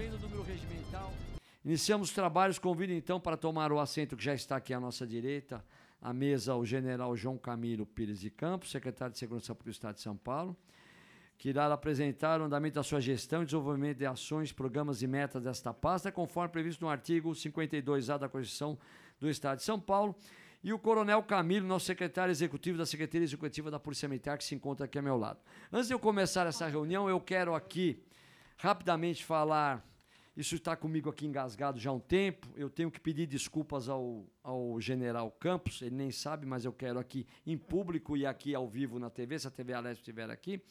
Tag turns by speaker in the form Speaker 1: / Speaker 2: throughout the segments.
Speaker 1: vendo o número regimental. Iniciamos os trabalhos, convido então para tomar o assento que já está aqui à nossa direita, à mesa o general João Camilo Pires de Campos, secretário de Segurança Pública do Estado de São Paulo, que irá apresentar o andamento da sua gestão e desenvolvimento de ações, programas e metas desta pasta, conforme previsto no artigo 52A da Constituição do Estado de São Paulo. E o Coronel Camilo, nosso secretário executivo da Secretaria Executiva da Polícia Militar, que se encontra aqui ao meu lado. Antes de eu começar essa reunião, eu quero aqui rapidamente falar isso está comigo aqui engasgado já há um tempo. Eu tenho que pedir desculpas ao, ao general Campos, ele nem sabe, mas eu quero aqui em público e aqui ao vivo na TV, se a TV Alesp estiver aqui,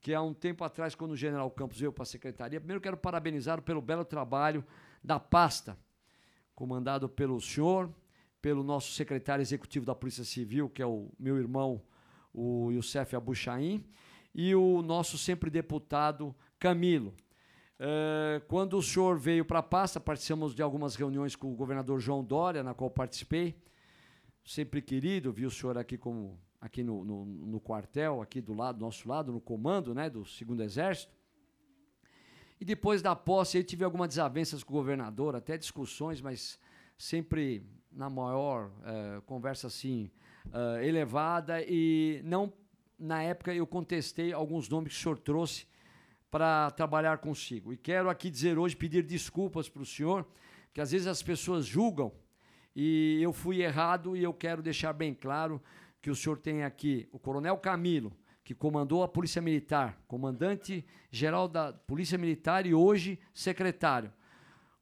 Speaker 1: que há um tempo atrás, quando o general Campos veio para a secretaria, primeiro quero parabenizar pelo belo trabalho da pasta, comandado pelo senhor, pelo nosso secretário executivo da Polícia Civil, que é o meu irmão, o Youssef Abuchaim, e o nosso sempre deputado Camilo. Eh, quando o senhor veio para a pasta, participamos de algumas reuniões com o governador João Dória, na qual participei. Sempre querido, vi o senhor aqui como aqui no, no, no quartel, aqui do lado, do nosso lado, no comando né, do segundo exército. E depois da posse, eu tive algumas desavenças com o governador, até discussões, mas sempre na maior uh, conversa assim uh, elevada e não na época eu contestei alguns nomes que o senhor trouxe para trabalhar consigo. E quero aqui dizer hoje, pedir desculpas para o senhor, que às vezes as pessoas julgam e eu fui errado e eu quero deixar bem claro que o senhor tem aqui o Coronel Camilo, que comandou a Polícia Militar, comandante-geral da Polícia Militar e hoje secretário.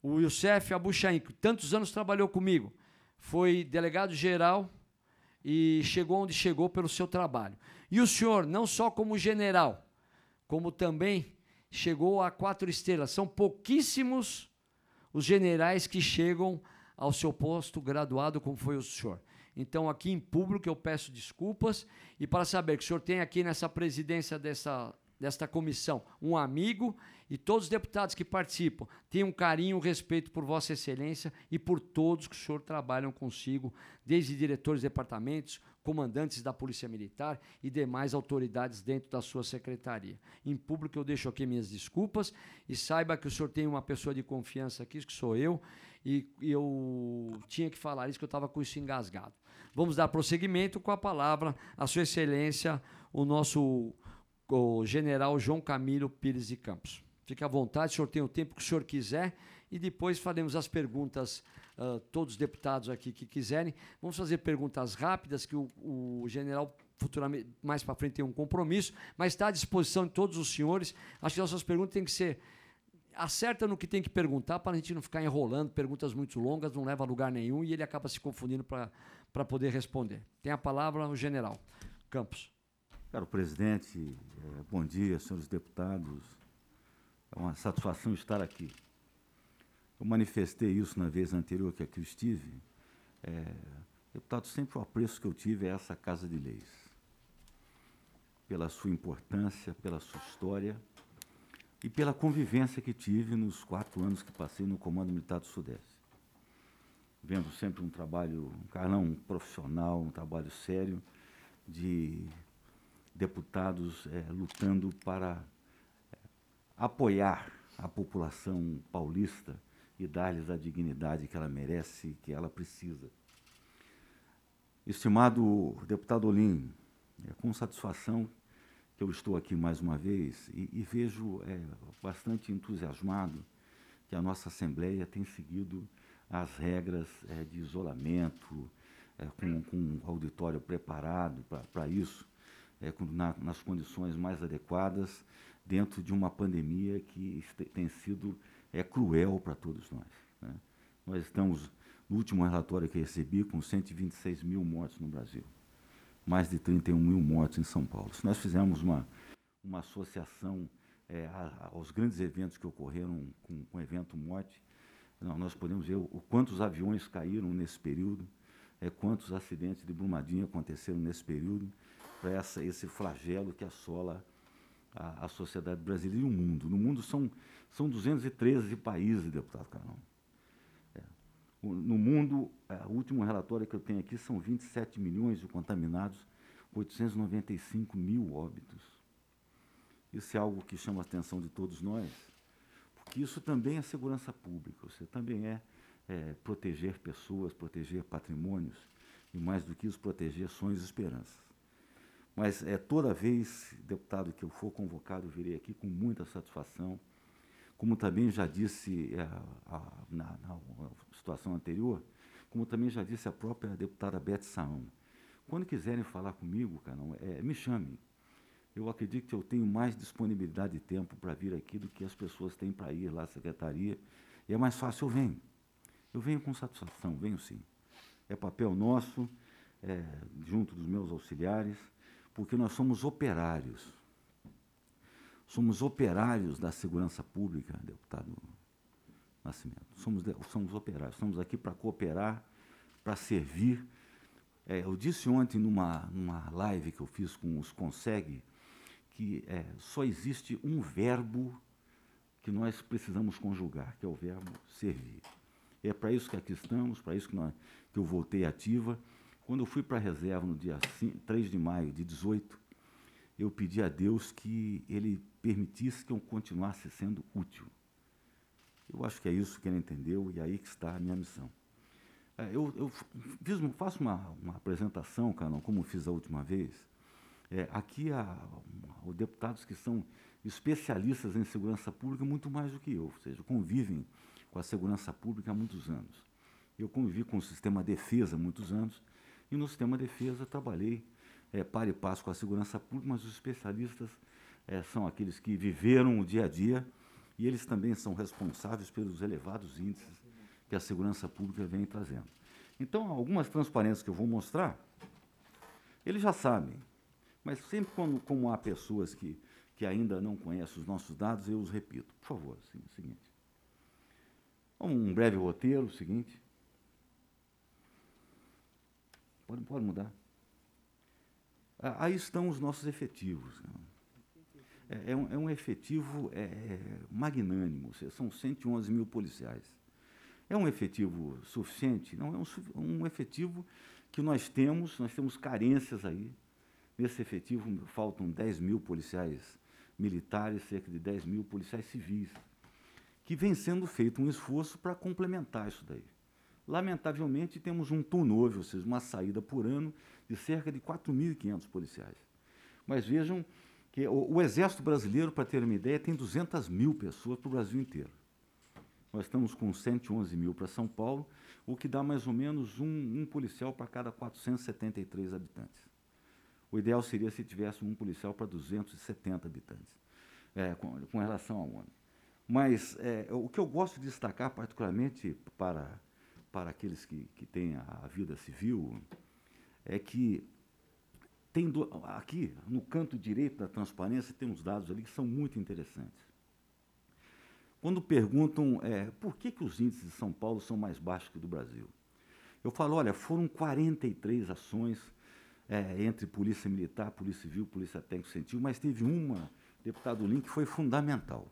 Speaker 1: O Youssef Abuchain, que tantos anos trabalhou comigo, foi delegado-geral e chegou onde chegou pelo seu trabalho. E o senhor, não só como general, como também chegou a quatro estrelas. São pouquíssimos os generais que chegam ao seu posto graduado, como foi o senhor. Então, aqui em público, eu peço desculpas e para saber que o senhor tem aqui nessa presidência dessa, desta comissão um amigo e todos os deputados que participam têm um carinho, um respeito por Vossa Excelência e por todos que o senhor trabalham consigo, desde diretores de departamentos, comandantes da Polícia Militar e demais autoridades dentro da sua secretaria. Em público, eu deixo aqui minhas desculpas e saiba que o senhor tem uma pessoa de confiança aqui, que sou eu, e, eu tinha que falar isso, que eu estava com isso engasgado. Vamos dar prosseguimento com a palavra à Sua Excelência, o nosso o general João Camilo Pires de Campos. Fique à vontade, o senhor tem o tempo que o senhor quiser e depois faremos as perguntas todos os deputados aqui que quiserem. Vamos fazer perguntas rápidas, que o, o general futuramente mais para frente tem um compromisso, mas está à disposição de todos os senhores. Acho que nossas perguntas têm que ser acerta no que tem que perguntar para a gente não ficar enrolando perguntas muito longas, não leva a lugar nenhum e ele acaba se confundindo para poder responder. Tem a palavra o general Campos.
Speaker 2: Caro presidente, eh, bom dia, senhores deputados. É uma satisfação estar aqui. Eu manifestei isso na vez anterior que aqui estive. É, deputado, sempre o apreço que eu tive é essa Casa de Leis. Pela sua importância, pela sua história e pela convivência que tive nos quatro anos que passei no Comando Militar do Sudeste. Vendo sempre um trabalho, um carlão um profissional, um trabalho sério de deputados é, lutando para é, apoiar a população paulista e dar-lhes a dignidade que ela merece, que ela precisa. Estimado deputado Olim, é com satisfação que eu estou aqui mais uma vez e, e vejo é, bastante entusiasmado que a nossa Assembleia tem seguido as regras é, de isolamento, é, com, com um auditório preparado para isso, é, com, na, nas condições mais adequadas, dentro de uma pandemia que tem sido é cruel para todos nós. Né? Nós estamos, no último relatório que recebi, com 126 mil mortes no Brasil, mais de 31 mil mortes em São Paulo. Se nós fizermos uma, uma associação é, aos grandes eventos que ocorreram com, o evento morte, não, nós podemos ver o, o, quantos aviões caíram nesse período, é, quantos acidentes de Brumadinho aconteceram nesse período, para esse flagelo que assola a, a sociedade brasileira e o mundo. No mundo são são 213 países, deputado Carão. É. No mundo, é, o último relatório que eu tenho aqui são 27 milhões de contaminados, 895 mil óbitos. Isso é algo que chama a atenção de todos nós, porque isso também é segurança pública, você também é, é proteger pessoas, proteger patrimônios e, mais do que isso, proteger sonhos e esperanças. Mas é toda vez, deputado, que eu for convocado, eu virei aqui com muita satisfação como também já disse eh, a, na, na, situação anterior, como também já disse a própria deputada Beth Saão, quando quiserem falar comigo, Canão, é, me chamem. Eu acredito que eu tenho mais disponibilidade de tempo para vir aqui do que as pessoas têm para ir lá à secretaria. E é mais fácil, eu venho. Eu venho com satisfação, venho sim. É papel nosso, é, junto dos meus auxiliares, porque nós somos operários Somos operários da segurança pública, deputado Nascimento. Somos, somos operários, estamos aqui para cooperar, para servir. É, eu disse ontem numa, numa live que eu fiz com os Consegue que é, só existe um verbo que nós precisamos conjugar, que é o verbo servir. É para isso que aqui estamos, para isso que, nós, que eu voltei ativa. Quando eu fui para a reserva no dia 5, 3 de maio de 18, eu pedi a Deus que Ele permitisse que eu continuasse sendo útil. Eu acho que é isso que ele entendeu e aí que está a minha missão. É, eu, eu fiz, faço uma, uma apresentação, Canon, como fiz a última vez. É, aqui há, há deputados que são especialistas em segurança pública muito mais do que eu, ou seja, convivem com a segurança pública há muitos anos. Eu convivi com o sistema defesa há muitos anos e no sistema defesa trabalhei é, par e passo com a segurança pública, mas os especialistas é, são aqueles que viveram o dia a dia e eles também são responsáveis pelos elevados índices que a segurança pública vem trazendo. Então, algumas transparências que eu vou mostrar, eles já sabem, mas sempre quando, como há pessoas que, que ainda não conhecem os nossos dados, eu os repito. Por favor, assim, é o seguinte. Um breve roteiro, é o seguinte. Pode, pode mudar. Ah, aí estão os nossos efetivos. Né? É, é, um, é um, efetivo é, é magnânimo, são 111 mil policiais. É um efetivo suficiente? Não, é um, um efetivo que nós temos, nós temos carências aí. Nesse efetivo faltam 10 mil policiais militares, cerca de 10 mil policiais civis, que vem sendo feito um esforço para complementar isso daí. Lamentavelmente, temos um turnover, ou seja, uma saída por ano de cerca de 4.500 policiais. Mas vejam que o, o Exército Brasileiro, para ter uma ideia, tem 200 mil pessoas para o Brasil inteiro. Nós estamos com 111 mil para São Paulo, o que dá mais ou menos um, um policial para cada 473 habitantes. O ideal seria se tivesse um policial para 270 habitantes, é, com, com, relação ao homem. Mas é, o que eu gosto de destacar, particularmente para para aqueles que, que têm a, vida civil é que tem do, aqui, no canto direito da transparência, tem uns dados ali que são muito interessantes. Quando perguntam é, por que, que os índices de São Paulo são mais baixos que do Brasil, eu falo, olha, foram 43 ações é, entre Polícia Militar, Polícia Civil, Polícia e científica mas teve uma, deputado Link, que foi fundamental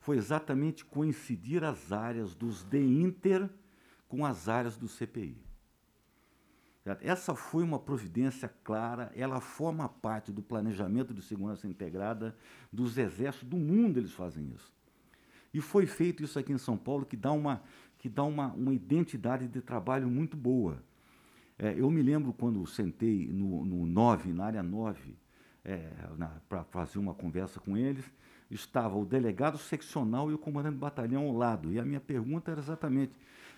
Speaker 2: foi exatamente coincidir as áreas dos inter com as áreas do CPI. Essa foi uma providência clara, ela forma parte do planejamento de segurança integrada dos exércitos do mundo, eles fazem isso. E foi feito isso aqui em São Paulo, que dá uma, que dá uma, uma identidade de trabalho muito boa. É, eu me lembro quando sentei no, no 9, na área 9, é, para fazer uma conversa com eles, estava o delegado seccional e o comandante do batalhão ao lado. E a minha pergunta era exatamente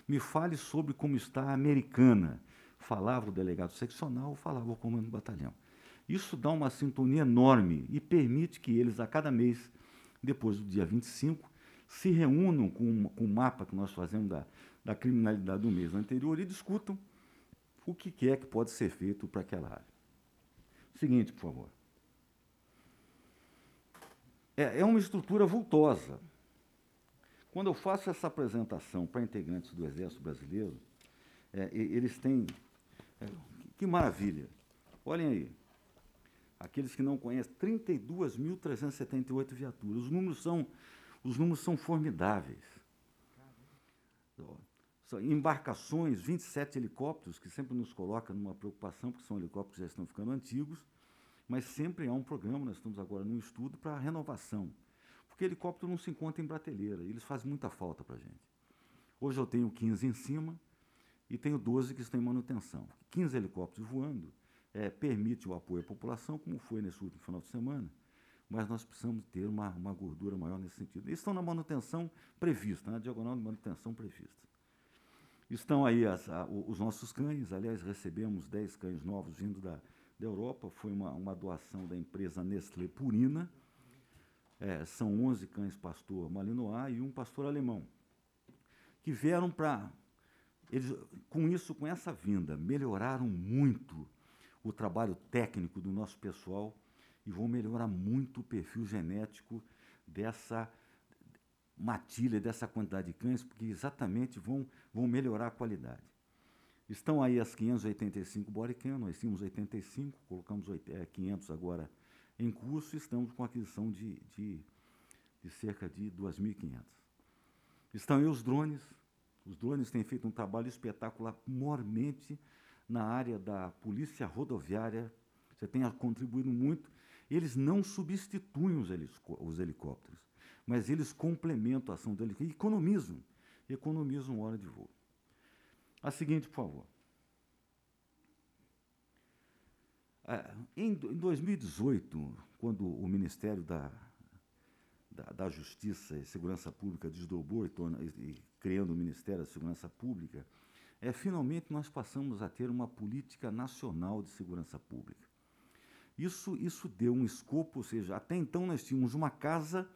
Speaker 2: me fale sobre como está a americana. Falava o delegado seccional, falava o comando do batalhão. Isso dá uma sintonia enorme e permite que eles, a cada mês, depois do dia 25, se reúnam com, com o mapa que nós fazemos da, da criminalidade do mês anterior e discutam o que é que pode ser feito para aquela área. Seguinte, por favor. É, é uma estrutura vultosa. Quando eu faço essa apresentação para integrantes do Exército Brasileiro, é, eles têm. É, que maravilha! Olhem aí. Aqueles que não conhecem, 32.378 viaturas. Os números são, os números são formidáveis. São embarcações, 27 helicópteros, que sempre nos coloca numa preocupação, porque são helicópteros que já estão ficando antigos, mas sempre há um programa, nós estamos agora num estudo para a renovação porque helicóptero não se encontra em prateleira, eles fazem muita falta para a gente. Hoje eu tenho 15 em cima e tenho 12 que estão em manutenção. 15 helicópteros voando é, permite o apoio à população, como foi nesse último final de semana, mas nós precisamos ter uma, uma gordura maior nesse sentido. Eles estão na manutenção prevista, na né? diagonal de manutenção prevista. Estão aí as, a, os nossos cães, aliás, recebemos 10 cães novos vindo da, da Europa, foi uma, uma doação da empresa Nestlé Purina, é, são 11 cães pastor malinois e um pastor alemão, que vieram para. Eles, com isso, com essa vinda, melhoraram muito o trabalho técnico do nosso pessoal e vão melhorar muito o perfil genético dessa matilha, dessa quantidade de cães, porque exatamente vão, vão melhorar a qualidade. Estão aí as 585 Body Canon, nós tínhamos 85, colocamos 500 é, agora em curso, estamos com aquisição de, de, de cerca de 2.500. Estão aí os drones. Os drones têm feito um trabalho espetacular, mormente na área da polícia rodoviária. Você tem contribuído muito. Eles não substituem os, helicó os helicópteros, mas eles complementam a ação do helicóptero economizam. Economizam hora de voo. A seguinte, por favor. Ah, em 2018, quando o Ministério da, da, da Justiça e Segurança Pública desdobrou e, torna, e, criando o Ministério da Segurança Pública, é, finalmente nós passamos a ter uma política nacional de segurança pública. Isso, isso deu um escopo, ou seja, até então nós tínhamos uma casa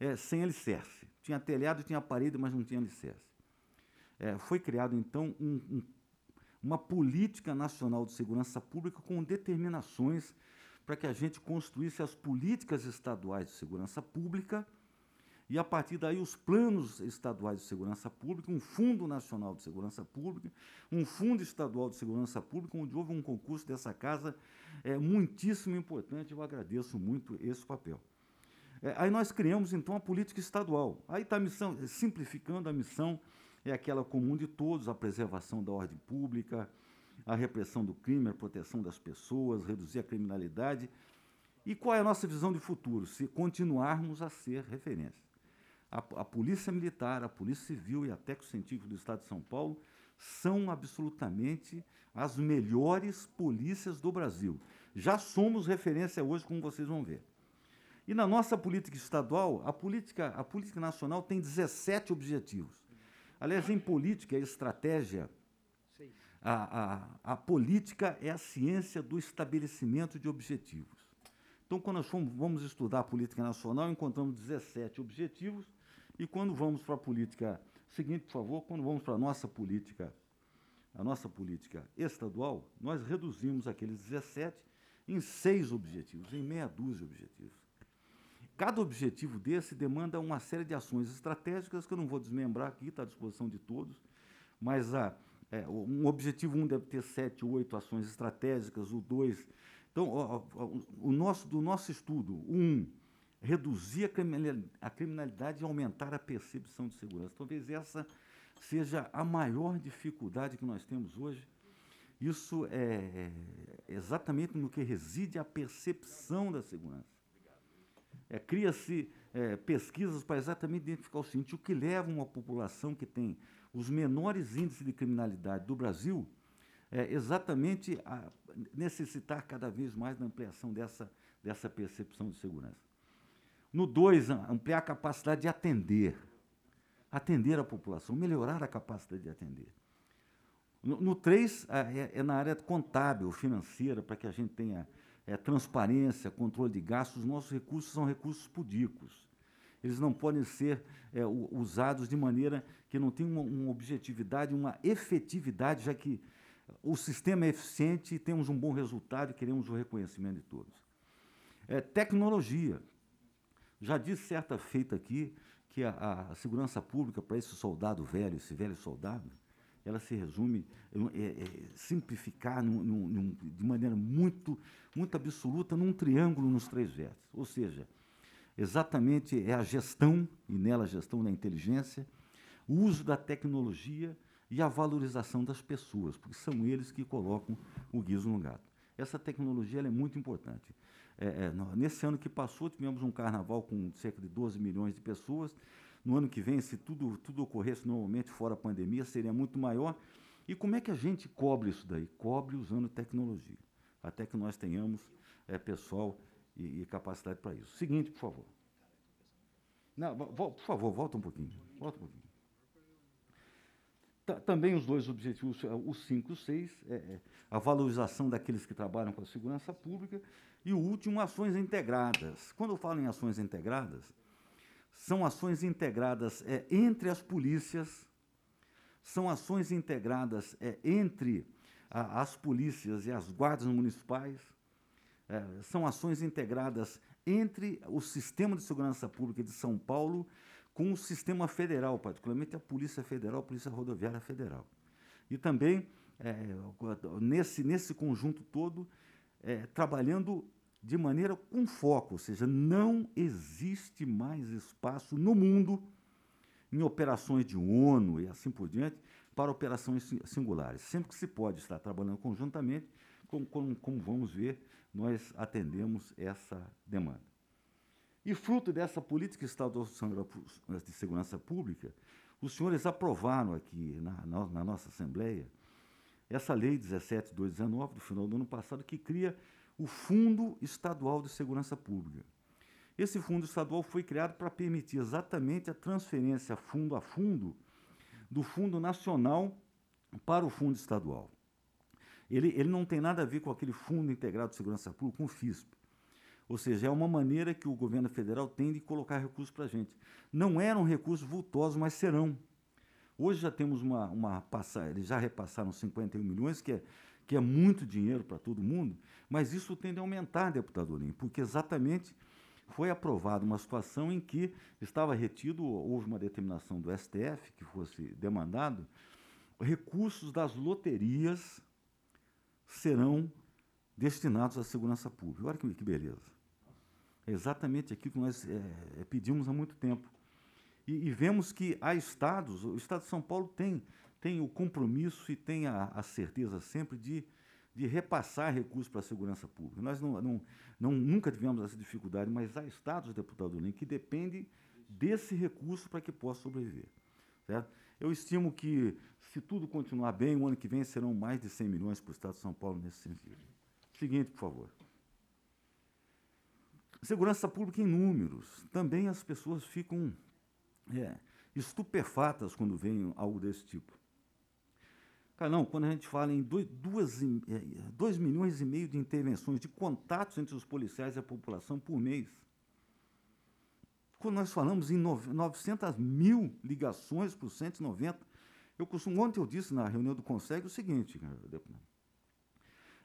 Speaker 2: é, sem alicerce. Tinha telhado, tinha parede, mas não tinha alicerce. É, foi criado, então, um, um uma política nacional de segurança pública com determinações para que a gente construísse as políticas estaduais de segurança pública e, a partir daí, os planos estaduais de segurança pública, um Fundo Nacional de Segurança Pública, um Fundo Estadual de Segurança Pública, onde houve um concurso dessa casa é, muitíssimo importante. Eu agradeço muito esse papel. É, aí nós criamos, então, a política estadual. Aí está a missão, simplificando a missão é aquela comum de todos, a preservação da ordem pública, a repressão do crime, a proteção das pessoas, reduzir a criminalidade. E qual é a nossa visão de futuro se continuarmos a ser referência? A, a Polícia Militar, a Polícia Civil e a Técnico Científico do Estado de São Paulo são absolutamente as melhores polícias do Brasil. Já somos referência hoje, como vocês vão ver. E na nossa política estadual, a política, a política nacional tem 17 objetivos. Aliás, em política, a estratégia, a, a, a política é a ciência do estabelecimento de objetivos. Então, quando nós fomos, vamos estudar a política nacional, encontramos 17 objetivos, e quando vamos para a política, seguinte, por favor, quando vamos para a nossa política, a nossa política estadual, nós reduzimos aqueles 17 em seis objetivos, em meia dúzia de objetivos. Cada objetivo desse demanda uma série de ações estratégicas que eu não vou desmembrar aqui, está à disposição de todos, mas a, é, um objetivo 1 um deve ter 7, 8 ações estratégicas, o 2. Então, o, o, o, nosso, do nosso estudo, o 1, um, reduzir a criminalidade e aumentar a percepção de segurança. Talvez essa seja a maior dificuldade que nós temos hoje. Isso é, é exatamente no que reside a percepção da segurança é, cria-se é, pesquisas para exatamente identificar o seguinte: o que leva uma população que tem os menores índices de criminalidade do Brasil é exatamente a necessitar cada vez mais da ampliação dessa, dessa percepção de segurança. No dois, ampliar a capacidade de atender. Atender a população, melhorar a capacidade de atender. No três, é, é, é na área contábil, financeira, para que a gente tenha é, transparência, controle de gastos, os nossos recursos são recursos pudicos. Eles não podem ser é, usados de maneira que não tenha uma, uma objetividade, uma efetividade, já que o sistema é eficiente, e temos um bom resultado e queremos o reconhecimento de todos. É, tecnologia. Já disse certa feita aqui que a, a segurança pública, para esse soldado velho, esse velho soldado, ela se resume, é, é, é, simplificar num, num, num, de maneira muito, muito absoluta num triângulo nos três vértices. Ou seja, exatamente é a gestão, e nela a gestão da inteligência, o uso da tecnologia e a valorização das pessoas, porque são eles que colocam o guiso no gato. Essa tecnologia é muito importante. É, é, nesse ano que passou, tivemos um carnaval com cerca de 12 milhões de pessoas, no ano que vem, se tudo, tudo ocorresse normalmente, fora a pandemia, seria muito maior. E como é que a gente cobre isso daí? Cobre usando tecnologia, até que nós tenhamos é, pessoal e, e capacidade para isso. Seguinte, por favor. Não, por favor, volta um pouquinho. Volta um pouquinho. também os dois objetivos, eh, os 5 e 6, é, é, a valorização daqueles que trabalham com a segurança pública e o último, ações integradas. Quando eu falo em ações integradas, são ações integradas é, entre as polícias, são ações integradas é, entre a, as polícias e as guardas municipais, é, são ações integradas entre o sistema de segurança pública de São Paulo com o sistema federal, particularmente a Polícia Federal, a Polícia Rodoviária Federal. E também, é, nesse, nesse conjunto todo, é, trabalhando de maneira com foco, ou seja, não existe mais espaço no mundo em operações de ONU e assim por diante para operações singulares. Sempre que se pode estar trabalhando conjuntamente, como, como, como vamos ver, nós atendemos essa demanda. E fruto dessa política estadual de segurança pública, os senhores aprovaram aqui na, na, na nossa Assembleia essa lei 17219 do final do ano passado que cria o Fundo Estadual de Segurança Pública. Esse fundo estadual foi criado para permitir exatamente a transferência fundo a fundo do Fundo Nacional para o Fundo Estadual. Ele, ele não tem nada a ver com aquele Fundo Integrado de Segurança Pública, com o FISP. Ou seja, é uma maneira que o governo federal tem de colocar recursos para a gente. Não eram recursos vultosos, mas serão. Hoje já temos uma, uma passagem, eles já repassaram 51 milhões, que é que é muito dinheiro para todo mundo, mas isso tende a aumentar, deputado Olim, porque exatamente foi aprovada uma situação em que estava retido, houve uma determinação do STF que fosse demandado, recursos das loterias serão destinados à segurança pública. Olha que, que beleza. É exatamente aquilo que nós é, é pedimos há muito tempo. E, e, vemos que há estados, o estado de São Paulo tem tem o compromisso e tem a, a certeza sempre de, de repassar recursos para a segurança pública. Nós não, não, não, nunca tivemos essa dificuldade, mas há estados, deputado Lin, que dependem desse recurso para que possa sobreviver. Certo? Eu estimo que, se tudo continuar bem, o ano que vem serão mais de 100 milhões para o Estado de São Paulo nesse sentido. Seguinte, por favor. Segurança pública em números. Também as pessoas ficam é, estupefatas quando veem algo desse tipo. Cara, não, quando a gente fala em 2 é, é, milhões e meio de intervenções, de contatos entre os policiais e a população por mês. Quando nós falamos em 900 mil ligações por 190, eu costumo, ontem eu disse na reunião do Conselho o seguinte,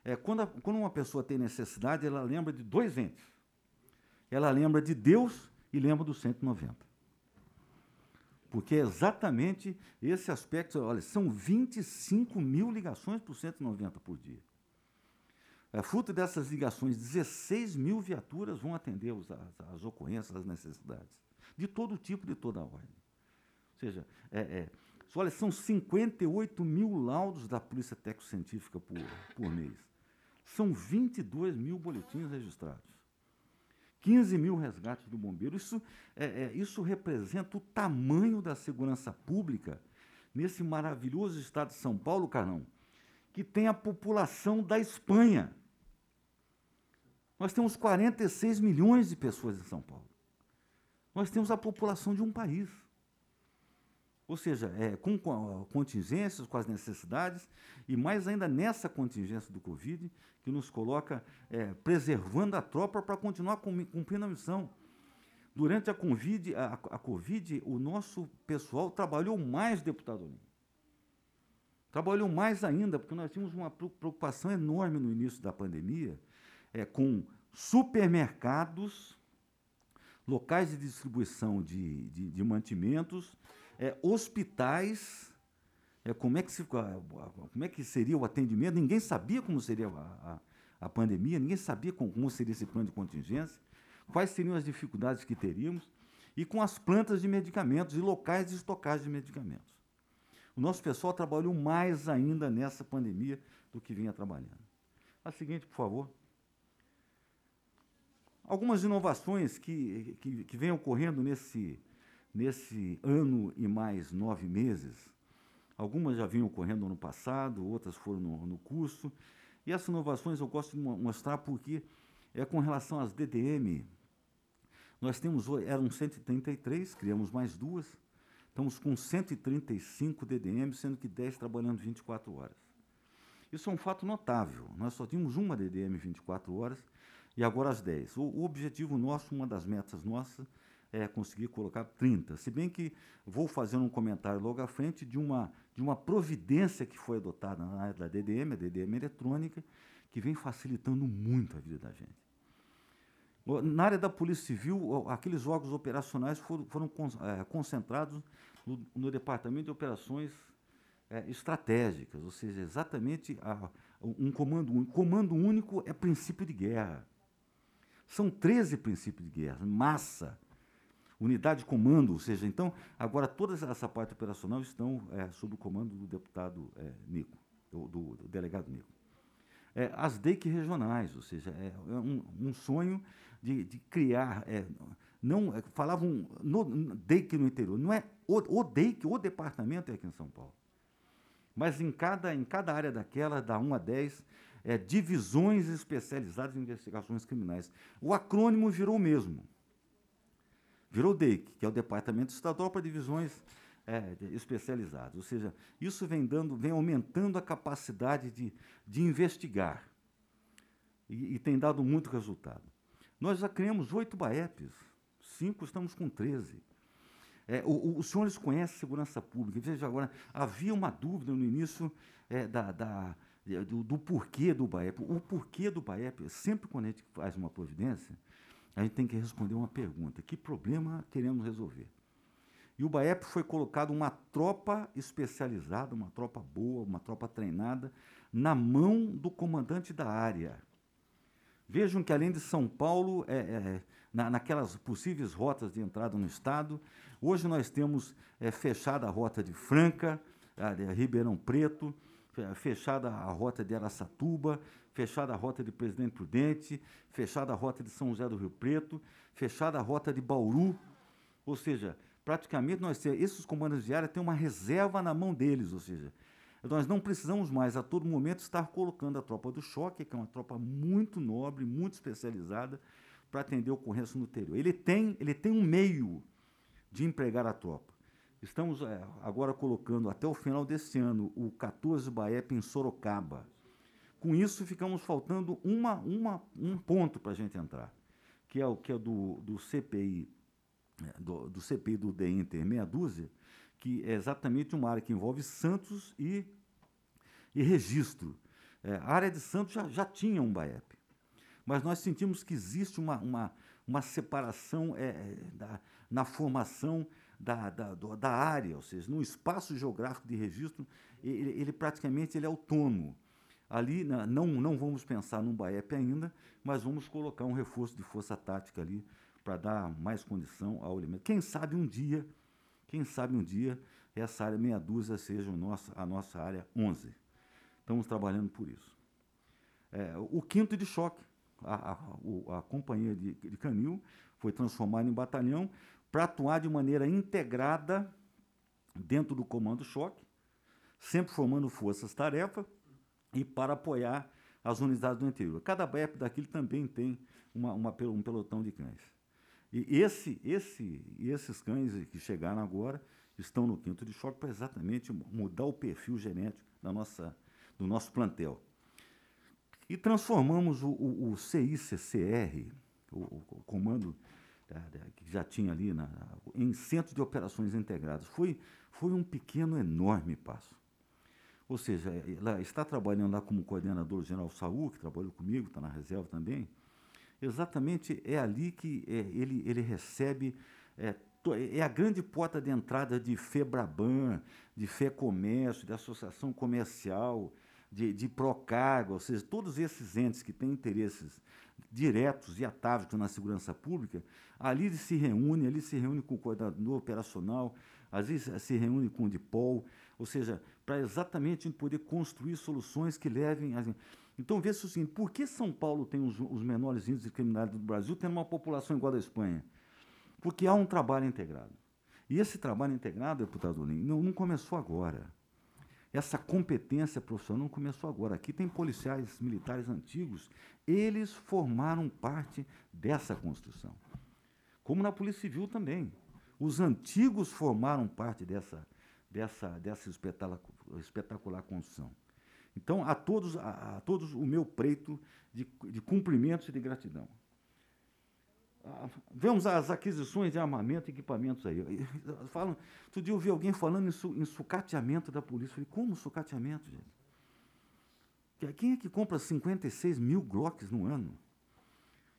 Speaker 2: É, quando, a, quando uma pessoa tem necessidade, ela lembra de dois entes. Ela lembra de Deus e lembra dos 190 porque é exatamente esse aspecto. Olha, são 25 mil ligações por 190 por dia. É, fruto dessas ligações, 16 mil viaturas vão atender os, as, as, ocorrências, as necessidades, de todo tipo, de toda ordem. Ou seja, é, é, olha, são 58 mil laudos da Polícia Tecnocientífica por, por mês. São 22 mil boletins registrados. 15 mil resgates do bombeiro. Isso, é, é, isso representa o tamanho da segurança pública nesse maravilhoso estado de São Paulo, Carlão, que tem a população da Espanha. Nós temos 46 milhões de pessoas em São Paulo. Nós temos a população de um país. Ou seja, é, com contingências, com as necessidades, e mais ainda nessa contingência do Covid, que nos coloca é, preservando a tropa para continuar cumprindo a missão. Durante a COVID, a, a Covid, o nosso pessoal trabalhou mais, deputado Trabalhou mais ainda, porque nós tínhamos uma preocupação enorme no início da pandemia é, com supermercados, locais de distribuição de, de, de mantimentos é, hospitais, é, como, é que se, como é que seria o atendimento, ninguém sabia como seria a, a, a pandemia, ninguém sabia como, como seria esse plano de contingência, quais seriam as dificuldades que teríamos, e com as plantas de medicamentos e locais de estocagem de medicamentos. O nosso pessoal trabalhou mais ainda nessa pandemia do que vinha trabalhando. A seguinte, por favor. Algumas inovações que, que, que vêm ocorrendo nesse, nesse ano e mais nove meses. Algumas já vinham ocorrendo no ano passado, outras foram no, no curso. E essas inovações eu gosto de mostrar porque é com relação às DDM. Nós temos, eram 133, criamos mais duas. Estamos com 135 DDM, sendo que 10 trabalhando 24 horas. Isso é um fato notável. Nós só tínhamos uma DDM 24 horas e agora as 10. O, o objetivo nosso, uma das metas nossas, é, conseguir colocar 30. Se bem que vou fazer um comentário logo à frente de uma, de uma providência que foi adotada na área da DDM, a DDM eletrônica, que vem facilitando muito a vida da gente. Na área da Polícia Civil, aqueles órgãos operacionais foram, foram é, concentrados no, no, Departamento de Operações é, Estratégicas, ou seja, exatamente a, um comando único. Comando único é princípio de guerra. São 13 princípios de guerra, massa, unidade de comando, ou seja, então, agora toda essa parte operacional estão é, sob o comando do deputado é, Nico, do, do, do, delegado Nico. É, as DEC regionais, ou seja, é, é, um, um sonho de, de criar. É, não, é, falavam no, no, no interior, não é o, o DEIC, o departamento é aqui em São Paulo. Mas em cada, em cada área daquela, da 1 a 10, é, divisões especializadas em investigações criminais. O acrônimo virou o mesmo virou DEIC, que é o Departamento Estadual para Divisões é, Especializadas. Ou seja, isso vem, dando, vem aumentando a capacidade de, de investigar e, e tem dado muito resultado. Nós já criamos oito BAEPs, cinco estamos com 13. É, o, os senhores conhecem segurança pública. Veja agora, havia uma dúvida no início é, da, da do, do, porquê do BAEP. O porquê do BAEP, sempre quando a gente faz uma providência, a gente tem que responder uma pergunta: que problema queremos resolver? E o BAEP foi colocado uma tropa especializada, uma tropa boa, uma tropa treinada, na mão do comandante da área. Vejam que, além de São Paulo, é, é, é na, naquelas possíveis rotas de entrada no Estado, hoje nós temos é, fechada a rota de Franca, a, a Ribeirão Preto, fechada a rota de Araçatuba, fechada a rota de Presidente Prudente, fechada a rota de São José do Rio Preto, fechada a rota de Bauru. Ou seja, praticamente nós esses comandos de área têm uma reserva na mão deles, ou seja, nós não precisamos mais a todo momento estar colocando a tropa do choque, que é uma tropa muito nobre, muito especializada para atender ocorrência no interior. Ele tem, ele tem um meio de empregar a tropa. Estamos eh, agora colocando até o final deste ano o 14 Baep em Sorocaba. Com isso, ficamos faltando uma, uma, um ponto para a gente entrar, que é o que é do, do CPI eh, do, do CPI do DI meia dúzia, que é exatamente uma área que envolve Santos e, e registro. É, a área de Santos já, já tinha um BAEP, mas nós sentimos que existe uma, uma, uma separação é, da, na formação da, da, da área, ou seja, num espaço geográfico de registro, ele, ele praticamente ele é autônomo. Ali não, não vamos pensar num BAEP ainda, mas vamos colocar um reforço de força tática ali para dar mais condição ao elemento. Quem sabe um dia, quem sabe um dia, essa área meia dúzia seja nosso, a nossa área 11. Estamos trabalhando por isso. É, o quinto de choque, a, a, a companhia de, de canil foi transformada em batalhão, para atuar de maneira integrada dentro do comando-choque, sempre formando forças-tarefa e para apoiar as unidades do interior. Cada BEP daquilo também tem uma, uma, um pelotão de cães. E esse, esse, esses cães que chegaram agora estão no quinto de choque para exatamente mudar o perfil genético da nossa, do nosso plantel. E transformamos o, o, o CICCR, o, o Comando é, que já tinha ali na, em centro de operações integradas. Foi, foi um pequeno, enorme passo. Ou seja, é, ela está trabalhando lá como coordenador geral Saúl, que trabalhou comigo, está na reserva também. Exatamente é ali que é, ele, ele recebe. É, é, é a grande porta de entrada de FEBRABAN, de FEComércio, de associação comercial, de, de Procargo, ou seja, todos esses entes que têm interesses diretos e atávicos na segurança pública, ali se reúne, ali se reúne com o coordenador operacional, às vezes se reúne com o DIPOL, ou seja, para exatamente poder construir soluções que levem. A... Então, veja o seguinte: por que São Paulo tem os, os menores índices de criminalidade do Brasil, tendo uma população igual à da Espanha? Porque há um trabalho integrado. E esse trabalho integrado, deputado Lins, não, não começou agora. Essa competência profissional não começou agora. Aqui tem policiais militares antigos, eles formaram parte dessa construção. Como na Polícia Civil também. Os antigos formaram parte dessa, dessa, dessa espetacular, espetacular construção. Então, a todos, a, a todos o meu preito de, de cumprimentos e de gratidão. Ah, vemos as aquisições de armamento e equipamentos aí. Ah, falam, outro dia eu vi alguém falando em, su, em sucateamento da polícia. Eu falei, como sucateamento, gente? É, quem é que compra 56 mil Glocks no ano?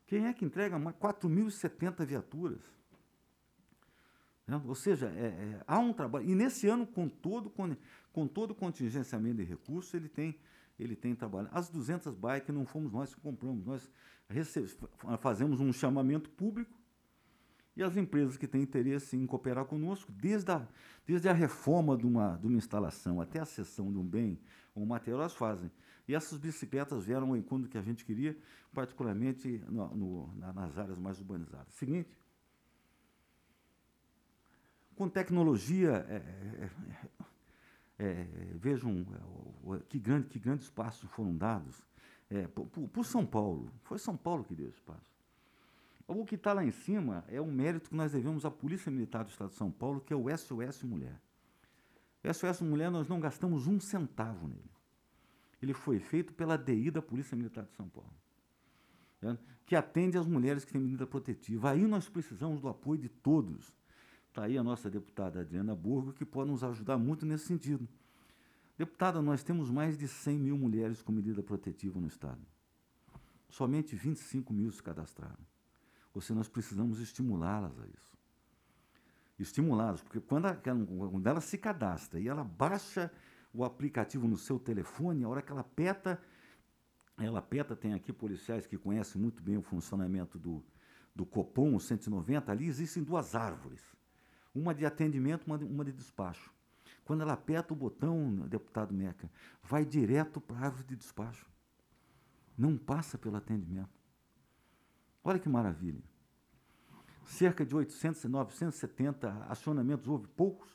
Speaker 2: Quem é que entrega 4.070 viaturas? Né? Ou seja, é, é, há um trabalho. E nesse ano, com todo, com, com todo o contingenciamento de recursos, ele tem ele tem trabalhado. As 200 bikes não fomos nós que compramos, nós fazemos um chamamento público e as empresas que têm interesse em cooperar conosco, desde a, desde a reforma de uma, de uma instalação até a cessão de um bem ou um material, elas fazem. E essas bicicletas vieram ao encontro que a gente queria, particularmente no, no, nas áreas mais urbanizadas. Seguinte. Com tecnologia, é, é, é é, vejam é, que, grande, que grandes passos foram dados é, por, por, São Paulo. Foi São Paulo que deu esse passo. O que está lá em cima é um mérito que nós devemos à Polícia Militar do Estado de São Paulo, que é o SOS Mulher. O SOS Mulher, nós não gastamos um centavo nele. Ele foi feito pela DI da Polícia Militar de São Paulo, né, que atende as mulheres que têm medida protetiva. Aí nós precisamos do apoio de todos Está aí a nossa deputada Adriana Burgo, que pode nos ajudar muito nesse sentido. Deputada, nós temos mais de 100 mil mulheres com medida protetiva no Estado. Somente 25 mil se cadastraram. Ou seja, nós precisamos estimulá-las a isso. Estimulá-las, porque quando, a, quando ela se cadastra e ela baixa o aplicativo no seu telefone, a hora que ela peta, ela peta, tem aqui policiais que conhecem muito bem o funcionamento do, do Copom, o 190, ali existem duas árvores uma de atendimento, uma de, uma de despacho. Quando ela aperta o botão, deputado Meca, vai direto para a árvore de despacho. Não passa pelo atendimento. Olha que maravilha. Cerca de 800, 970 acionamentos houve, poucos.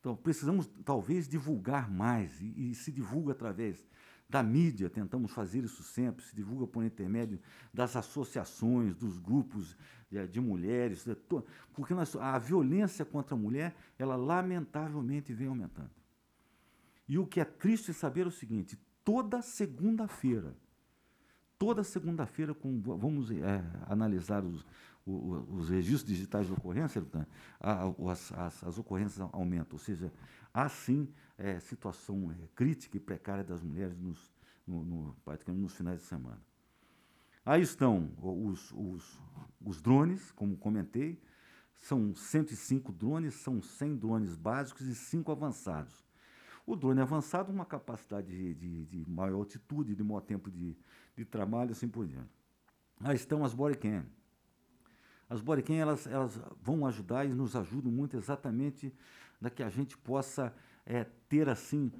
Speaker 2: Então, precisamos talvez divulgar mais, e, e se divulga através da mídia, tentamos fazer isso sempre, se divulga por intermédio das associações, dos grupos de, é, de mulheres, de é, to... porque nós, a violência contra a mulher, ela lamentavelmente vem aumentando. E o que é triste saber é o seguinte: toda segunda-feira, toda segunda-feira, vamos é, analisar os, os, os, registros digitais de ocorrência, as, as, as ocorrências aumentam, ou seja, Há sim é, situação é, crítica e precária das mulheres nos, no, no, praticamente nos finais de semana. Aí estão os, os, os drones, como comentei, são 105 drones, são 100 drones básicos e 5 avançados. O drone avançado, uma capacidade de, de, de maior altitude, de maior tempo de, de trabalho, assim por diante. Aí estão as bodycam. As bodycam, elas, elas vão ajudar e nos ajudam muito exatamente né, que a gente possa é, ter assim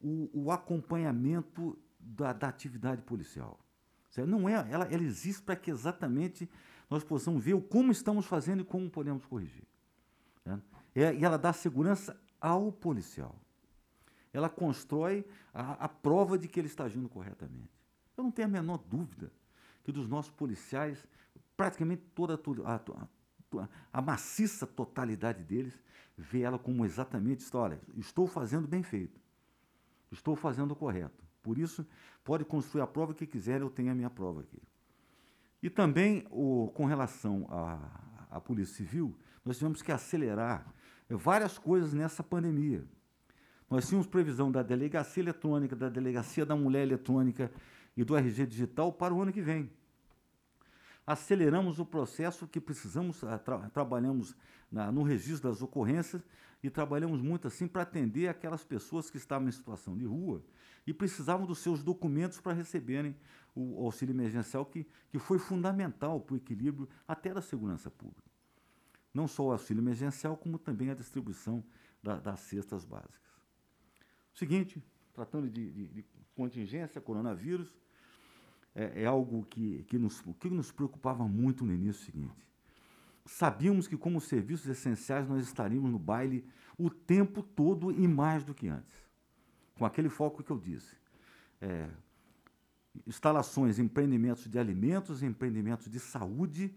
Speaker 2: o, o acompanhamento da, da, atividade policial. Certo? Não é, ela, ela existe para que exatamente nós possamos ver como estamos fazendo e como podemos corrigir. Certo? Né? É, e ela dá segurança ao policial. Ela constrói a, a prova de que ele está agindo corretamente. Eu não tenho a menor dúvida que dos nossos policiais, praticamente toda a, a, a maciça totalidade deles, vê ela como exatamente Olha, estou fazendo bem feito, estou fazendo o correto. Por isso, pode construir a prova que quiser, eu tenho a minha prova aqui. E também, o, com relação à, à Polícia Civil, nós tivemos que acelerar várias coisas nessa pandemia. Nós tínhamos previsão da delegacia eletrônica, da delegacia da mulher eletrônica e do RG digital para o ano que vem aceleramos o processo que precisamos, ah, tra trabalhamos na, no registro das ocorrências e trabalhamos muito assim para atender aquelas pessoas que estavam em situação de rua e precisavam dos seus documentos para receberem o auxílio emergencial, que, que foi fundamental para o equilíbrio até da segurança pública. Não só o auxílio emergencial, como também a distribuição da, das cestas básicas. Seguinte, tratando de, de, de contingência, coronavírus, é, é algo que, que, nos, que nos preocupava muito no início seguinte. Sabíamos que, como serviços essenciais, nós estaríamos no baile o tempo todo e mais do que antes. Com aquele foco que eu disse. É, instalações, empreendimentos de alimentos, empreendimentos de saúde,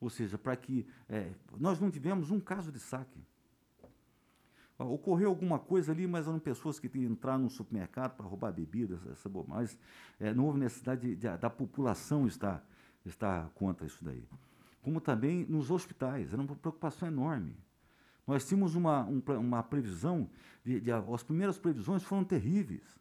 Speaker 2: ou seja, para que é, nós não tivemos um caso de saque. Ocorreu alguma coisa ali, mas eram pessoas que entrar no supermercado para roubar bebidas, essa mas é, não houve necessidade de, de, da população estar, estar contra isso daí. Como também nos hospitais, era uma preocupação enorme. Nós tínhamos uma, um, uma previsão, de, de, as primeiras previsões foram terríveis.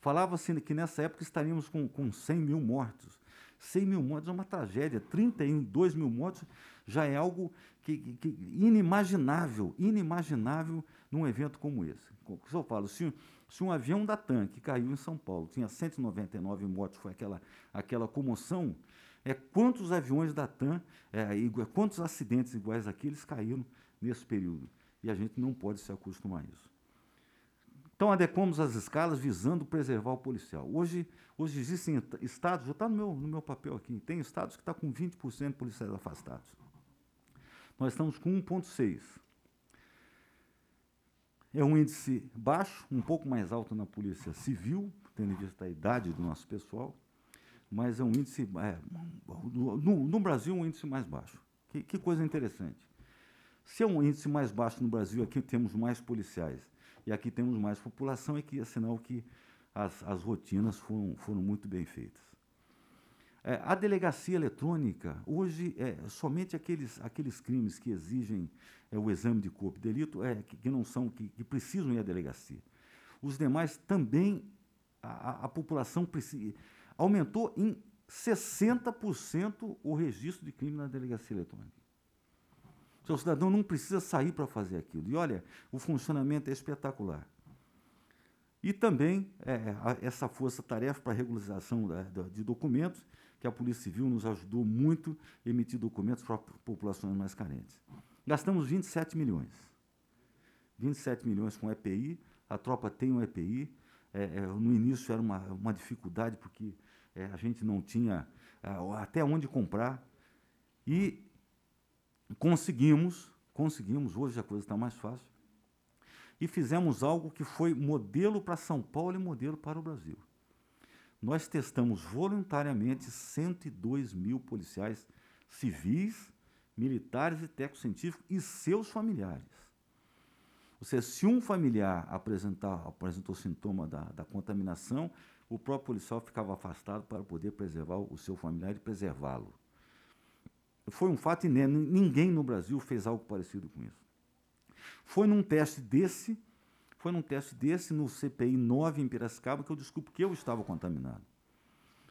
Speaker 2: Falava-se que nessa época estaríamos com, com 100 mil mortos. 100 mil mortos é uma tragédia, 32 mil mortos já é algo que, que inimaginável, inimaginável num evento como esse. Se eu falo, se, se um avião da TAM que caiu em São Paulo tinha 199 mortos, foi aquela, aquela comoção, é quantos aviões da TAM, é, quantos acidentes iguais àqueles caíram nesse período. E a gente não pode se acostumar a isso. Então, adequamos as escalas visando preservar o policial. Hoje, Hoje existem tá, estados, já está no meu, no meu papel aqui, tem estados que está com 20% de policiais afastados. Nós estamos com 1,6%. É um índice baixo, um pouco mais alto na polícia civil, tendo em vista a idade do nosso pessoal, mas é um índice, é, no, no, Brasil, um índice mais baixo. Que, que coisa interessante. Se é um índice mais baixo no Brasil, aqui temos mais policiais e aqui temos mais população, é que é sinal que as, as rotinas foram, foram muito bem feitas. É, a delegacia eletrônica, hoje, é, somente aqueles, aqueles crimes que exigem é, o exame de corpo de delito, é, que, que não são, que, que, precisam ir à delegacia. Os demais também, a, a população precisa, aumentou em 60% o registro de crime na delegacia eletrônica. O cidadão não precisa sair para fazer aquilo. E olha, o funcionamento é espetacular. E também é, a, essa força-tarefa para regularização da, da, de documentos, que a Polícia Civil nos ajudou muito a emitir documentos para populações mais carentes. Gastamos 27 milhões. 27 milhões com EPI, a tropa tem um EPI. É, é, no início era uma, uma dificuldade, porque é, a gente não tinha é, até onde comprar. E conseguimos, conseguimos, hoje a coisa está mais fácil, e fizemos algo que foi modelo para São Paulo e modelo para o Brasil. Nós testamos voluntariamente 102 mil policiais civis, militares e técnicos científicos e seus familiares. Ou seja, se um familiar apresentar, apresentou sintoma da, da contaminação, o próprio policial ficava afastado para poder preservar o seu familiar e preservá-lo. Foi um fato inédito. Ninguém no Brasil fez algo parecido com isso. Foi num teste desse, foi num teste desse no CPI 9 em Piracicaba que eu descubro que eu estava contaminado.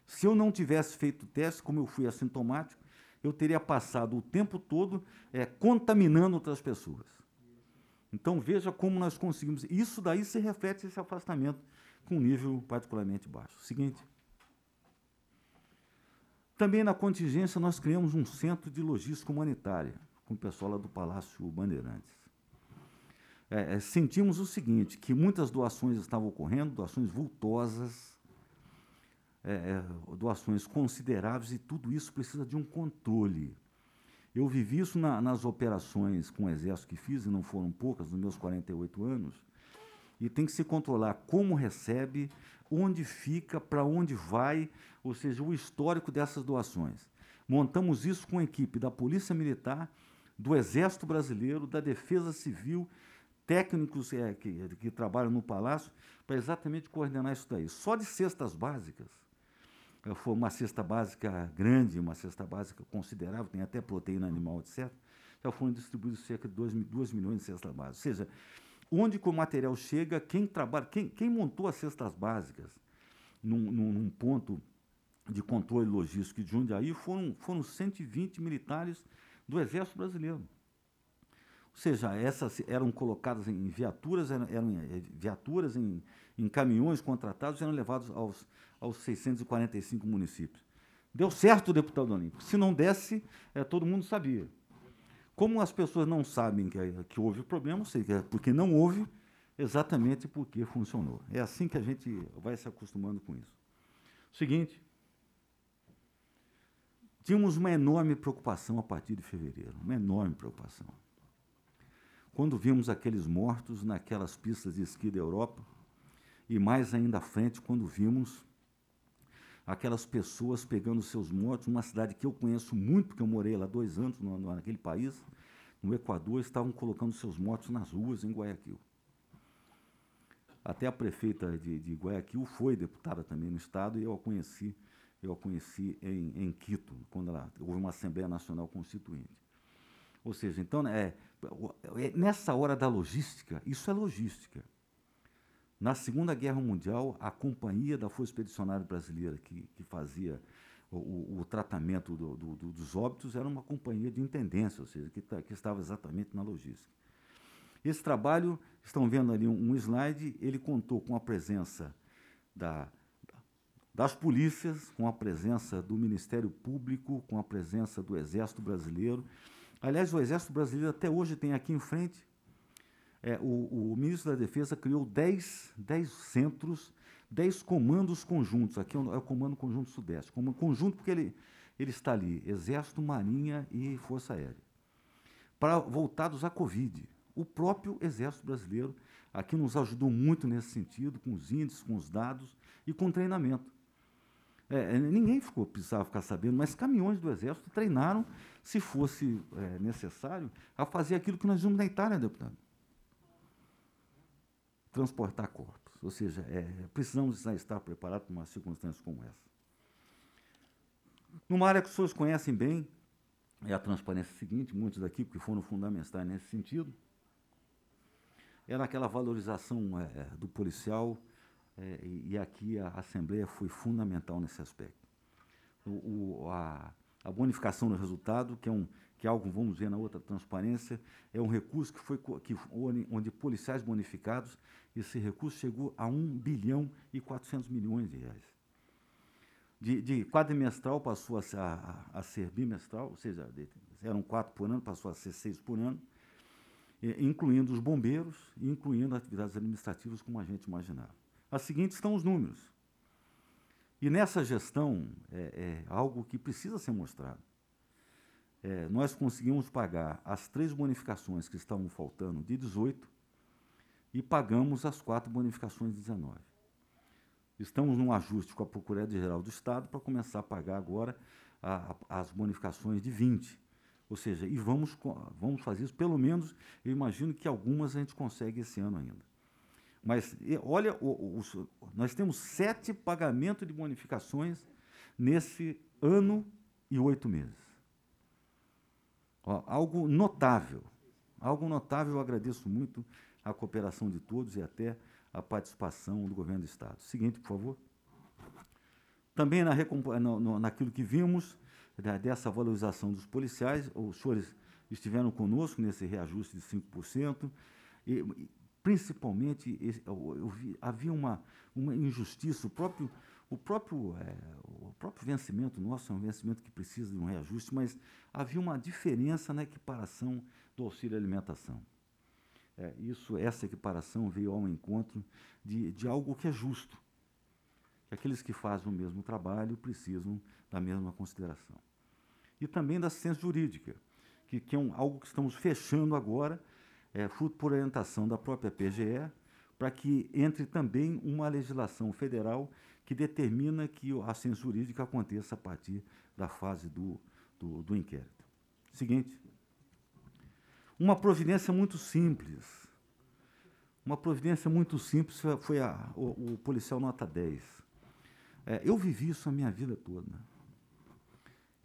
Speaker 2: Se eu não tivesse feito o teste, como eu fui assintomático, eu teria passado o tempo todo é, contaminando outras pessoas. Então veja como nós conseguimos. Isso daí se reflete esse afastamento com um nível particularmente baixo. Seguinte. Também na contingência nós criamos um centro de logística humanitária com o pessoal lá do Palácio Bandeirantes. É, é, sentimos o seguinte, que muitas doações estavam ocorrendo, doações vultosas, é, é, doações consideráveis, e tudo isso precisa de um controle. Eu vivi isso na, nas operações com o Exército que fiz, e não foram poucas, nos meus 48 anos, e tem que se controlar como recebe, onde fica, para onde vai, ou seja, o histórico dessas doações. Montamos isso com a equipe da Polícia Militar, do Exército Brasileiro, da Defesa Civil, técnicos é, que, que trabalham no Palácio para exatamente coordenar isso daí. Só de cestas básicas, foi uma cesta básica grande, uma cesta básica considerável, tem até proteína animal, etc., já foram distribuídos cerca de 2, milhões de cestas básicas. Ou seja, onde o material chega, quem trabalha, quem, quem montou as cestas básicas num, num, num ponto de controle logístico de Jundiaí foram, foram 120 militares do Exército Brasileiro. Ou seja, essas eram colocadas em viaturas, eram, eram eh, viaturas em, em, caminhões contratados, eram levados aos, aos 645 municípios. Deu certo, deputado Doninho, se não desse, é, todo mundo sabia. Como as pessoas não sabem que, eh, que houve o problema, sei que é porque não houve, exatamente porque funcionou. É assim que a gente vai se acostumando com isso. Seguinte, tínhamos uma enorme preocupação a partir de fevereiro, uma enorme preocupação quando vimos aqueles mortos naquelas pistas de esqui da Europa, e mais ainda à frente, quando vimos aquelas pessoas pegando seus mortos numa cidade que eu conheço muito, porque eu morei lá dois anos no, naquele país, no Equador, estavam colocando seus mortos nas ruas em Guayaquil. Até a prefeita de, de Guayaquil foi deputada também no Estado e eu a conheci, eu a conheci em, em Quito, quando ela, houve uma Assembleia Nacional Constituinte. Ou seja, então, né, é, é, nessa hora da logística, isso é logística. Na Segunda Guerra Mundial, a companhia da Força Expedicionária Brasileira que, que fazia o, o tratamento do, do, do, dos óbitos era uma companhia de intendência, ou seja, que, tá, que estava exatamente na logística. Esse trabalho, estão vendo ali um, um slide, ele contou com a presença da, das polícias, com a presença do Ministério Público, com a presença do Exército Brasileiro. Aliás, o Exército Brasileiro até hoje tem aqui em frente. É, o, o, ministro da Defesa criou 10, 10 centros, 10 comandos conjuntos. Aqui é o, é o Comando Conjunto Sudeste. Comando conjunto porque ele, ele está ali: Exército, Marinha e Força Aérea. Para, voltados à Covid. O próprio Exército Brasileiro aqui nos ajudou muito nesse sentido, com os índices, com os dados e com treinamento. É, é, ninguém ficou, precisava ficar sabendo, mas caminhões do Exército treinaram, se fosse é, necessário, a fazer aquilo que nós vimos na Itália, deputado. Transportar corpos. Ou seja, é, precisamos estar preparados para uma circunstância como essa. Numa área que os senhores conhecem bem, é a transparência seguinte, muitos daqui, porque foram fundamentais nesse sentido, é naquela valorização é, do policial, é, e aqui a Assembleia foi fundamental nesse aspecto. O, o, a, a, bonificação do resultado, que é, um, que é algo, vamos ver na outra transparência, é um recurso que foi que, onde policiais bonificados, esse recurso chegou a 1 bilhão e 400 milhões de reais. De, de quadrimestral passou a, a, a ser bimestral, ou seja, eram quatro por ano, passou a ser seis por ano, incluindo os bombeiros, incluindo atividades administrativas, como a gente imaginava. As seguintes estão os números. E nessa gestão é, é algo que precisa ser mostrado. É, nós conseguimos pagar as três bonificações que estavam faltando de 18 e pagamos as quatro bonificações de 19. Estamos num ajuste com a Procuradoria-Geral do Estado para começar a pagar agora a, a, as bonificações de 20. Ou seja, e vamos, vamos fazer isso pelo menos, eu imagino que algumas a gente consegue esse ano ainda. Mas olha, o, o, o, nós temos sete pagamentos de bonificações nesse ano e oito meses. Ó, algo notável, algo notável. Eu agradeço muito a cooperação de todos e até a participação do governo do Estado. Seguinte, por favor. Também na, naquilo que vimos da, dessa valorização dos policiais, os senhores estiveram conosco nesse reajuste de 5%. E, principalmente havia uma, uma injustiça, o próprio, o, próprio, é, o próprio vencimento nosso é um vencimento que precisa de um reajuste, mas havia uma diferença na equiparação do auxílio alimentação. É, isso, essa equiparação veio ao encontro de, de algo que é justo, que aqueles que fazem o mesmo trabalho precisam da mesma consideração. E também da assistência jurídica, que, que é um, algo que estamos fechando agora, é, fruto por orientação da própria PGE, para que entre também uma legislação federal que determina que a censura jurídica aconteça a partir da fase do, do, do inquérito. Seguinte. Uma providência muito simples. Uma providência muito simples foi a, o, o, policial nota 10. É, eu vivi isso a minha vida toda.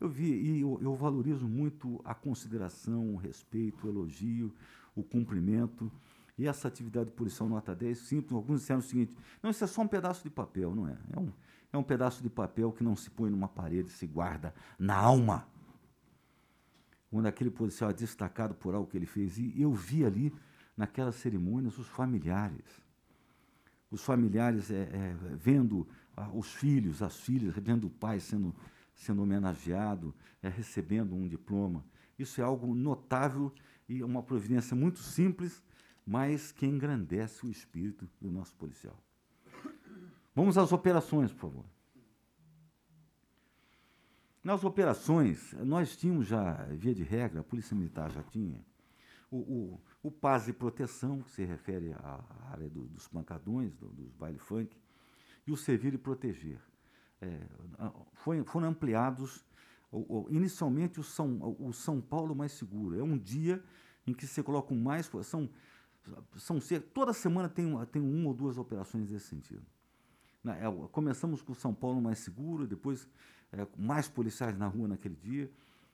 Speaker 2: Eu vi, e eu, eu valorizo muito a consideração, o respeito, o elogio, o cumprimento. E essa atividade de punição nota 10, simples, alguns disseram o seguinte: não, isso é só um pedaço de papel, não é? É um, é um pedaço de papel que não se põe numa parede, se guarda na alma. Quando aquele policial é destacado por algo que ele fez, e eu vi ali, naquelas cerimônias, os familiares. Os familiares é, é, vendo ah, os filhos, as filhas, vendo o pai sendo, sendo homenageado, é, recebendo um diploma. Isso é algo notável e uma providência muito simples, mas que engrandece o espírito do nosso policial. Vamos às operações, por favor. Nas operações, nós tínhamos já, via de regra, a Polícia Militar já tinha, o, o, o paz e proteção, que se refere à área do, dos pancadões, do, dos baile funk, e o servir e proteger. É, foi, foram ampliados inicialmente o São, o São Paulo mais seguro. É um dia em que você coloca mais. São, são toda semana tem, uma, tem uma ou duas operações nesse sentido. Né, é começamos com o São Paulo mais seguro, depois é, mais policiais na rua naquele dia,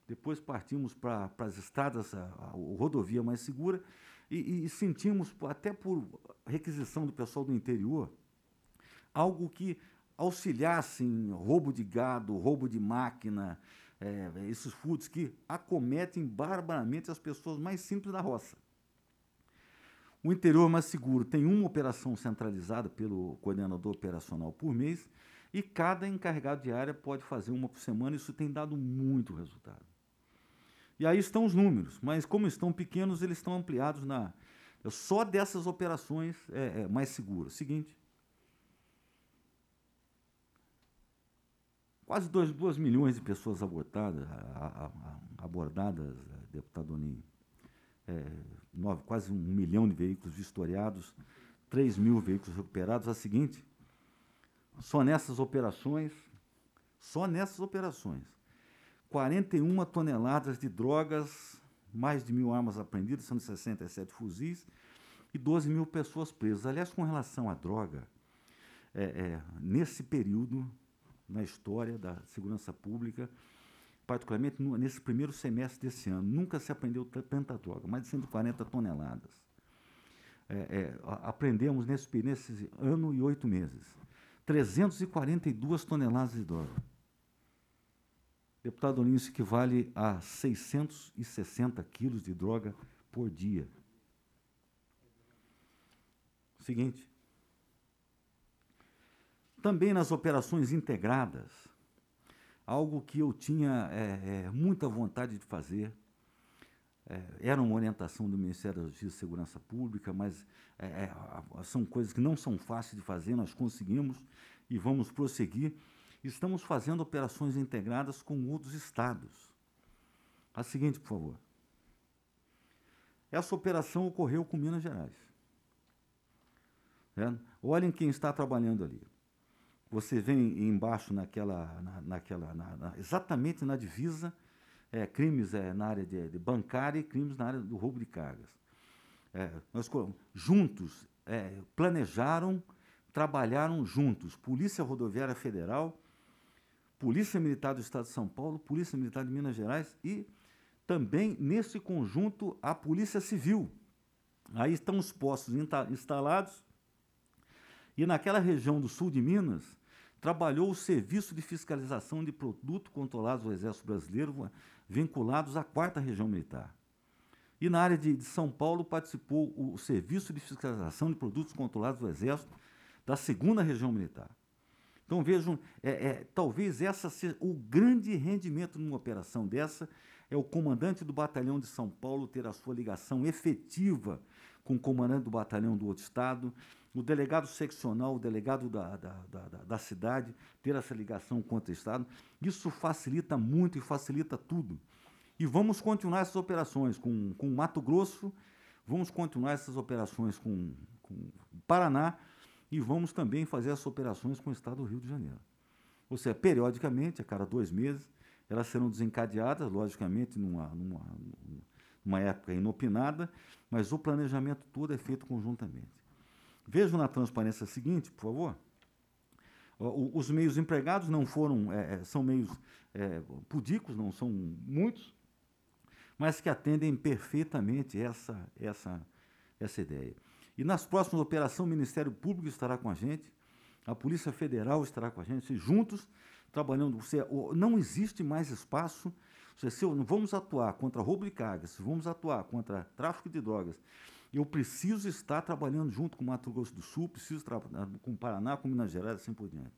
Speaker 2: depois partimos para as estradas, a, a, a, rodovia mais segura, e, e sentimos, até por requisição do pessoal do interior, algo que auxiliasse em roubo de gado, roubo de máquina, é, esses furtos que acometem barbaramente as pessoas mais simples da roça. O interior mais seguro tem uma operação centralizada pelo coordenador operacional por mês e cada encarregado de área pode fazer uma por semana. Isso tem dado muito resultado. E aí estão os números, mas como estão pequenos, eles estão ampliados na só dessas operações é, é mais seguras. Seguinte, Quase 2 milhões de pessoas abortadas, a, a, abordadas, deputado Oninho. É, nove, quase um milhão de veículos vistoriados, 3 mil veículos recuperados. A seguinte, só nessas operações, só nessas operações, 41 toneladas de drogas, mais de mil armas apreendidas, são 67 fuzis, e 12 mil pessoas presas. Aliás, com relação à droga, é, é, nesse período, na história da segurança pública, particularmente nesse primeiro semestre desse ano. Nunca se aprendeu tanta droga, mais de 140 toneladas. É, é, aprendemos nesse, nesse ano e oito meses. 342 toneladas de droga. Deputado Olinho, isso equivale a 660 quilos de droga por dia. Seguinte, também nas operações integradas, algo que eu tinha é, é, muita vontade de fazer. É, era uma orientação do Ministério da Justiça e Segurança Pública, mas é, é, são coisas que não são fáceis de fazer, nós conseguimos e vamos prosseguir. Estamos fazendo operações integradas com outros estados. A seguinte, por favor. Essa operação ocorreu com Minas Gerais. Olhem quem está trabalhando ali. Você vem embaixo naquela, na, naquela na, na, exatamente na divisa, é, crimes é, na área de, de, bancária e crimes na área do roubo de cargas. É, nós juntos é, planejaram, trabalharam juntos, Polícia Rodoviária Federal, Polícia Militar do Estado de São Paulo, Polícia Militar de Minas Gerais e também nesse conjunto a Polícia Civil. Aí estão os postos instalados e naquela região do sul de Minas trabalhou o Serviço de Fiscalização de produtos Controlados do Exército Brasileiro, vinculados à 4 Região Militar. E na área de, de, São Paulo participou o Serviço de Fiscalização de Produtos Controlados do Exército da 2 Região Militar. Então vejam, é, é, talvez essa seja o grande rendimento numa operação dessa é o comandante do batalhão de São Paulo ter a sua ligação efetiva com o comandante do batalhão do outro estado, o delegado seccional, o delegado da, da, da, da, cidade, ter essa ligação com o Estado. Isso facilita muito e facilita tudo. E vamos continuar essas operações com, com Mato Grosso, vamos continuar essas operações com, o Paraná e vamos também fazer essas operações com o Estado do Rio de Janeiro. Ou seja, periodicamente, a cada dois meses, elas serão desencadeadas, logicamente, numa, numa, numa época inopinada, mas o planejamento todo é feito conjuntamente. Vejam na transparência seguinte, por favor. os meios empregados não foram, é, é, são meios é, pudicos, não são muitos, mas que atendem perfeitamente essa, essa, essa ideia. E nas próximas operações, o Ministério Público estará com a gente, a Polícia Federal estará com a gente, juntos, trabalhando. Você, não existe mais espaço. Se vamos atuar contra roubo de cargas, se vamos atuar contra tráfico de drogas, eu preciso estar trabalhando junto com o Mato Grosso do Sul, preciso trabalhar ah, com o Paraná, com Minas Gerais, assim por diante.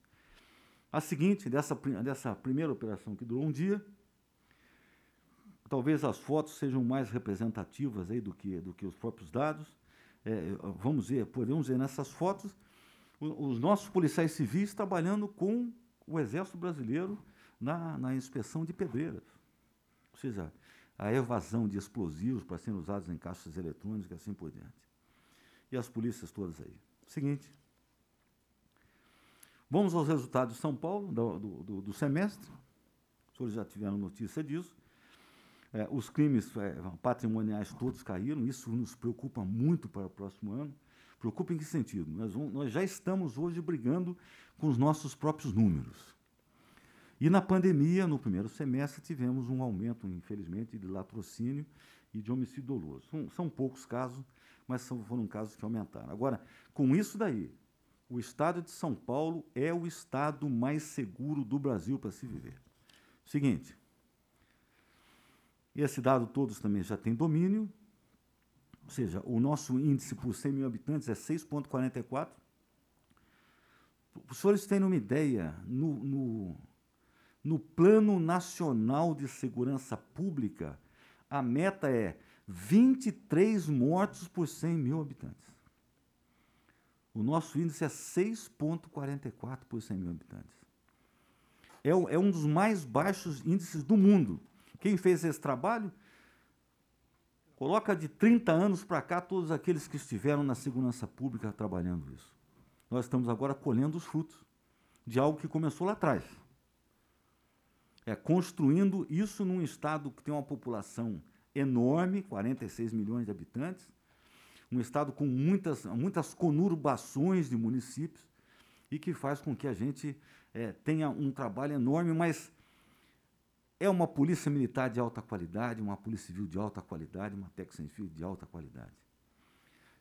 Speaker 2: A seguinte, dessa, dessa primeira operação que durou um dia, talvez as fotos sejam mais representativas aí do que, do que os próprios dados. É, vamos ver, podemos ver nessas fotos os nossos policiais civis trabalhando com o Exército Brasileiro na, na inspeção de pedreiras. Ou seja, a evasão de explosivos para serem usados em caixas eletrônicas assim por diante. E as polícias todas aí. Seguinte. Vamos aos resultados de São Paulo, do, do, do semestre. Os senhores já tiveram notícia disso. É, os crimes é, patrimoniais todos caíram, isso nos preocupa muito para o próximo ano. Preocupa em que sentido? Nós, vamos, nós já estamos hoje brigando com os nossos próprios números. E na pandemia, no primeiro semestre, tivemos um aumento, infelizmente, de latrocínio e de homicídio doloso. São, são poucos casos, mas são, foram casos que aumentaram. Agora, com isso daí, o estado de São Paulo é o estado mais seguro do Brasil para se viver. Seguinte, esse dado todos também já tem domínio, ou seja, o nosso índice por 100 mil habitantes é 6,44. Os senhores têm uma ideia, no, no no Plano Nacional de Segurança Pública, a meta é 23 mortos por 100 mil habitantes. O nosso índice é 6,44 por 100 mil habitantes. É, é um dos mais baixos índices do mundo. Quem fez esse trabalho? Coloca de 30 anos para cá todos aqueles que estiveram na segurança pública trabalhando isso. Nós estamos agora colhendo os frutos de algo que começou lá atrás é, construindo isso num estado que tem uma população enorme, 46 milhões de habitantes, um estado com muitas, muitas conurbações de municípios e que faz com que a gente é, tenha um trabalho enorme, mas é uma polícia militar de alta qualidade, uma polícia civil de alta qualidade, uma tech sem fio de alta qualidade.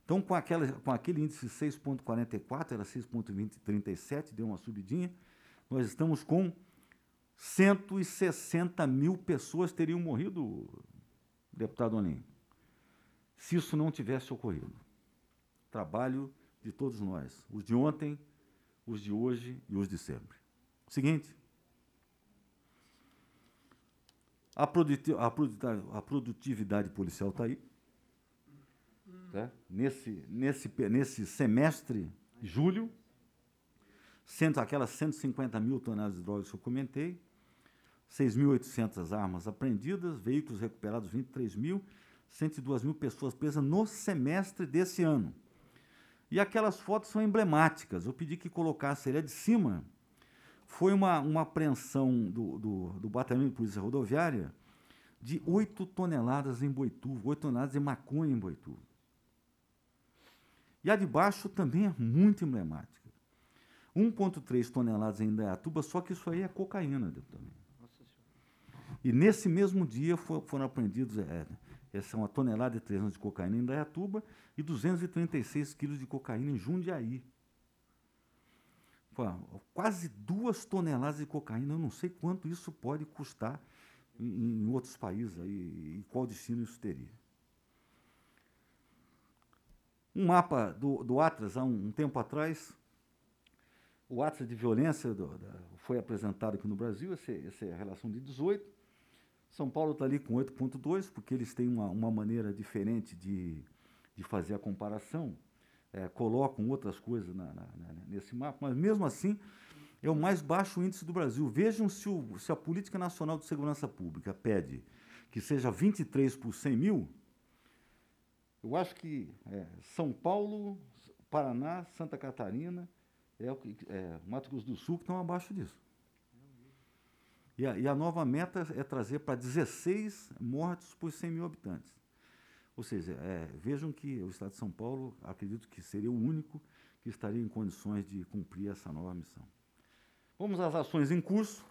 Speaker 2: Então, com, aquela, com aquele índice 6,44, era 6,37, deu uma subidinha, nós estamos com 160 mil pessoas teriam morrido, deputado Onim, se isso não tivesse ocorrido. Trabalho de todos nós, os de ontem, os de hoje e os de sempre. Seguinte. A, produti a, produtividade, a produtividade policial está aí. Tá? Nesse, nesse, nesse semestre, julho, cento, aquelas 150 mil toneladas de drogas que eu comentei, 6.800 armas apreendidas, veículos recuperados 23 mil, 102 mil pessoas presas no semestre desse ano. E aquelas fotos são emblemáticas. Eu pedi que colocasse ele de cima. Foi uma, uma apreensão do, do, do Batalhão de Polícia Rodoviária de 8 toneladas em Boituva, 8 toneladas de maconha em Boituva. E a de baixo também é muito emblemática. 1,3 toneladas em Indaiatuba, só que isso aí é cocaína, deputado. E nesse mesmo dia for, foram apreendidos é, essa é uma tonelada e 300 de cocaína em Dayatuba e 236 quilos de cocaína em Jundiaí. Pô, quase duas toneladas de cocaína, eu não sei quanto isso pode custar em, em outros países aí, e qual destino isso teria. Um mapa do, do Atlas, há um, um tempo atrás, o Atlas de Violência do, da, foi apresentado aqui no Brasil, essa é a relação de 18, são Paulo está ali com 8,2, porque eles têm uma, uma maneira diferente de, de fazer a comparação, é, colocam outras coisas na, na, na, nesse mapa, mas mesmo assim é o mais baixo índice do Brasil. Vejam se, o, se a Política Nacional de Segurança Pública pede que seja 23 por 100 mil, eu acho que é, São Paulo, Paraná, Santa Catarina, é, é, Mato Grosso do Sul que estão abaixo disso. E a, e a nova meta é trazer para 16 mortos por 100 mil habitantes. Ou seja, é, vejam que o Estado de São Paulo, acredito que seria o único que estaria em condições de cumprir essa nova missão. Vamos às ações em curso.